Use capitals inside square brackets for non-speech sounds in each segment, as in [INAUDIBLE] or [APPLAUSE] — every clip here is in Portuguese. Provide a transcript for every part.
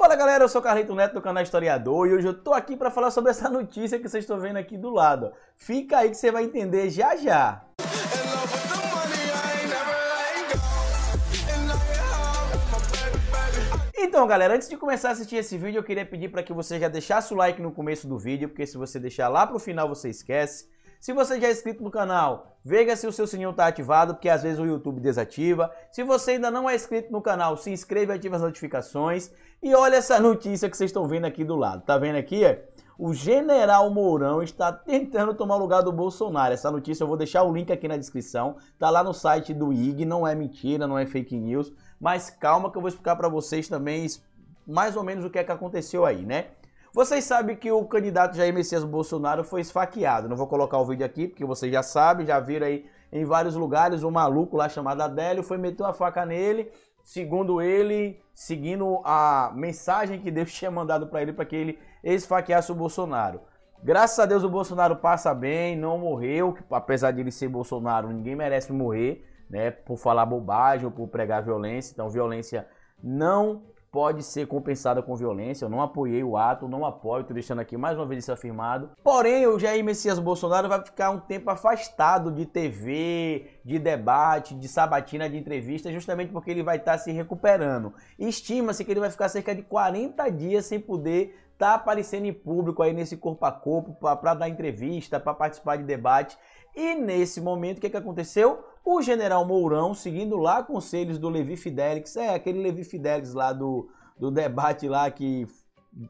Fala galera, eu sou Carlito Neto do canal Historiador e hoje eu tô aqui para falar sobre essa notícia que vocês estão vendo aqui do lado. Fica aí que você vai entender já já. Então, galera, antes de começar a assistir esse vídeo, eu queria pedir para que você já deixasse o like no começo do vídeo, porque se você deixar lá pro final, você esquece. Se você já é inscrito no canal, veja se o seu sininho está ativado, porque às vezes o YouTube desativa. Se você ainda não é inscrito no canal, se inscreva e ative as notificações. E olha essa notícia que vocês estão vendo aqui do lado. Tá vendo aqui? O general Mourão está tentando tomar o lugar do Bolsonaro. Essa notícia eu vou deixar o link aqui na descrição. Tá lá no site do IG, não é mentira, não é fake news. Mas calma que eu vou explicar para vocês também mais ou menos o que é que aconteceu aí, né? Vocês sabem que o candidato Jair Messias Bolsonaro foi esfaqueado. Não vou colocar o vídeo aqui, porque vocês já sabem, já viram aí em vários lugares. Um maluco lá chamado Adélio foi meter uma faca nele. Segundo ele, seguindo a mensagem que Deus [LAUGHS] tinha mandado para ele, para que ele esfaqueasse o Bolsonaro. Graças a Deus o Bolsonaro passa bem, não morreu, apesar de ele ser Bolsonaro, ninguém merece morrer, né, por falar bobagem ou por pregar violência. Então, violência não pode ser compensada com violência. Eu não apoiei o ato, não apoio, estou deixando aqui mais uma vez isso afirmado. Porém, o Jair Messias Bolsonaro vai ficar um tempo afastado de TV, de debate, de sabatina, de entrevista, justamente porque ele vai estar tá se recuperando. Estima-se que ele vai ficar cerca de 40 dias sem poder estar tá aparecendo em público aí nesse corpo a corpo para dar entrevista, para participar de debate. E nesse momento, o que, que aconteceu? O general Mourão, seguindo lá conselhos do Levi Fidelix, é aquele Levi Fidelix lá do, do debate lá que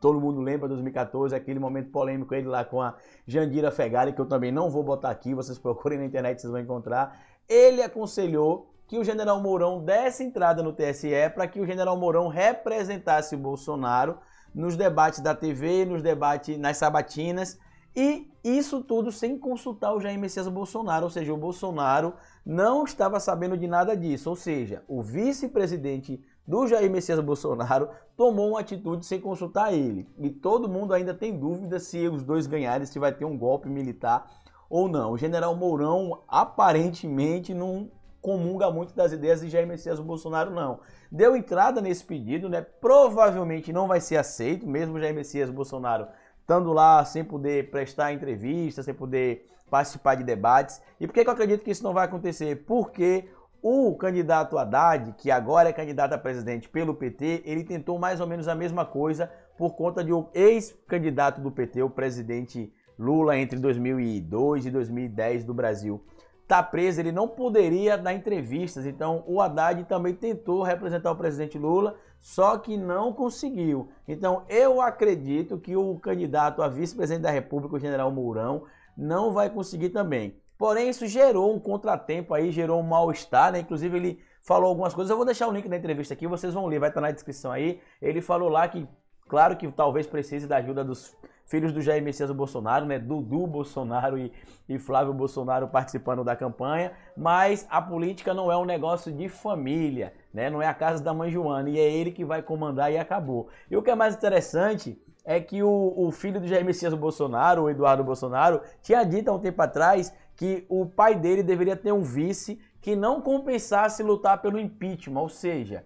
todo mundo lembra 2014, aquele momento polêmico ele lá com a Jandira Fegali, que eu também não vou botar aqui, vocês procurem na internet, vocês vão encontrar. Ele aconselhou que o general Mourão desse entrada no TSE para que o general Mourão representasse o Bolsonaro nos debates da TV, nos debates nas sabatinas e isso tudo sem consultar o Jair Messias Bolsonaro, ou seja, o Bolsonaro não estava sabendo de nada disso, ou seja, o vice-presidente do Jair Messias Bolsonaro tomou uma atitude sem consultar ele. E todo mundo ainda tem dúvida se os dois ganharem, se vai ter um golpe militar ou não. O general Mourão aparentemente não comunga muito das ideias de Jair Messias Bolsonaro, não. Deu entrada nesse pedido, né? Provavelmente não vai ser aceito, mesmo Jair Messias Bolsonaro estando lá sem poder prestar entrevista, sem poder participar de debates. E por que eu acredito que isso não vai acontecer? Porque o candidato Haddad, que agora é candidato a presidente pelo PT, ele tentou mais ou menos a mesma coisa por conta de um ex-candidato do PT, o presidente Lula, entre 2002 e 2010 do Brasil está preso, ele não poderia dar entrevistas. Então o Haddad também tentou representar o presidente Lula, só que não conseguiu. Então eu acredito que o candidato a vice-presidente da República, o general Mourão, não vai conseguir também. Porém, isso gerou um contratempo aí, gerou um mal-estar, né? Inclusive, ele falou algumas coisas. Eu vou deixar o link da entrevista aqui, vocês vão ler, vai estar na descrição aí. Ele falou lá que Claro que talvez precise da ajuda dos filhos do Jair Messias Bolsonaro, né? Dudu Bolsonaro e, e Flávio Bolsonaro participando da campanha, mas a política não é um negócio de família, né? Não é a casa da mãe Joana e é ele que vai comandar e acabou. E o que é mais interessante é que o, o filho do Jair Messias Bolsonaro, o Eduardo Bolsonaro, tinha dito há um tempo atrás que o pai dele deveria ter um vice que não compensasse lutar pelo impeachment, ou seja,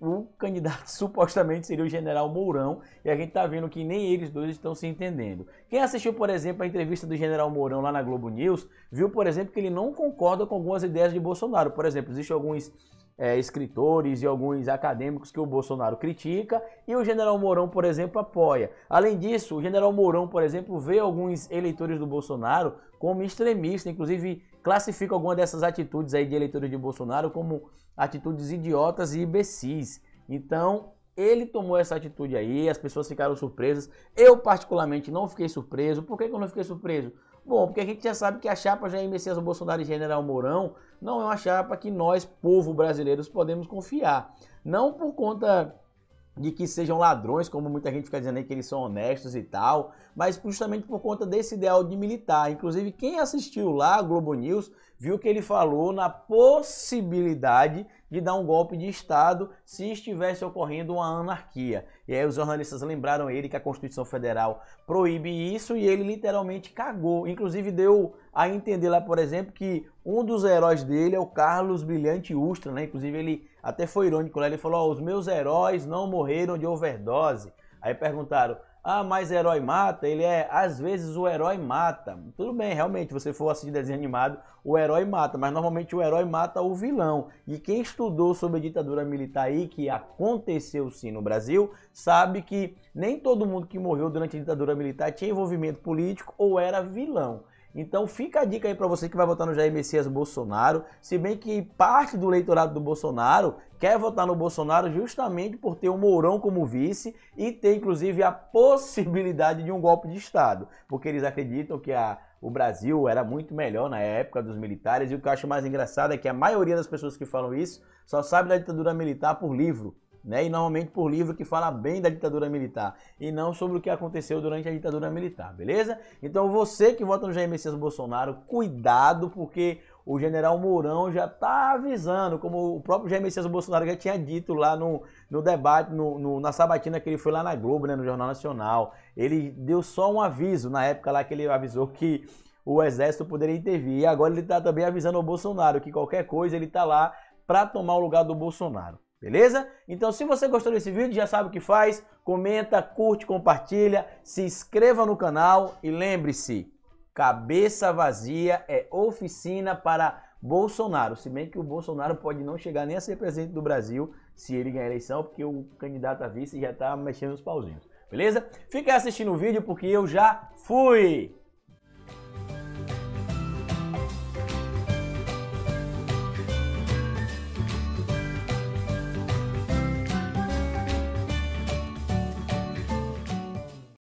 o candidato [LAUGHS] supostamente seria o general Mourão, e a gente está vendo que nem eles dois estão se entendendo. Quem assistiu, por exemplo, a entrevista do general Mourão lá na Globo News, viu, por exemplo, que ele não concorda com algumas ideias de Bolsonaro. Por exemplo, existem alguns é, escritores e alguns acadêmicos que o Bolsonaro critica e o general Mourão, por exemplo, apoia. Além disso, o general Mourão, por exemplo, vê alguns eleitores do Bolsonaro como extremista, inclusive classifica alguma dessas atitudes aí de eleitores de Bolsonaro como atitudes idiotas e imbecis. Então, ele tomou essa atitude aí, as pessoas ficaram surpresas. Eu, particularmente, não fiquei surpreso. Por que eu não fiquei surpreso? Bom, porque a gente já sabe que a chapa Jair é Messias Bolsonaro e General Mourão não é uma chapa que nós, povo brasileiros, podemos confiar. Não por conta de que sejam ladrões, como muita gente fica dizendo aí que eles são honestos e tal, mas justamente por conta desse ideal de militar. Inclusive, quem assistiu lá a Globo News viu que ele falou na possibilidade de dar um golpe de Estado se estivesse ocorrendo uma anarquia. E aí os jornalistas lembraram ele que a Constituição Federal proíbe isso e ele literalmente cagou. Inclusive deu a entender lá, por exemplo, que um dos heróis dele é o Carlos Brilhante Ustra, né? Inclusive ele até foi irônico lá, ele falou: oh, "Os meus heróis não morreram de overdose". Aí perguntaram: ah, mas herói mata? Ele é, às vezes, o herói mata. Tudo bem, realmente, você for assistir desenho animado, o herói mata, mas normalmente o herói mata o vilão. E quem estudou sobre a ditadura militar e que aconteceu sim no Brasil, sabe que nem todo mundo que morreu durante a ditadura militar tinha envolvimento político ou era vilão. Então fica a dica aí para você que vai votar no Jair Messias Bolsonaro, se bem que parte do eleitorado do Bolsonaro quer votar no Bolsonaro justamente por ter o Mourão como vice e ter inclusive a possibilidade de um golpe de Estado, porque eles acreditam que a, o Brasil era muito melhor na época dos militares e o que eu acho mais engraçado é que a maioria das pessoas que falam isso só sabe da ditadura militar por livro né? E normalmente por livro que fala bem da ditadura militar e não sobre o que aconteceu durante a ditadura militar, beleza? Então você que vota no Jair Messias Bolsonaro, cuidado porque o general Mourão já está avisando, como o próprio Jair Messias Bolsonaro já tinha dito lá no, no debate, no, no, na sabatina que ele foi lá na Globo, né, no Jornal Nacional. Ele deu só um aviso na época lá que ele avisou que o exército poderia intervir. E agora ele está também avisando ao Bolsonaro que qualquer coisa ele está lá para tomar o lugar do Bolsonaro. Beleza? Então, se você gostou desse vídeo, já sabe o que faz. Comenta, curte, compartilha, se inscreva no canal e lembre-se, cabeça vazia é oficina para Bolsonaro. Se bem que o Bolsonaro pode não chegar nem a ser presidente do Brasil se ele ganhar a eleição, porque o candidato a vice já está mexendo os pauzinhos. Beleza? Fica assistindo o vídeo porque eu já fui!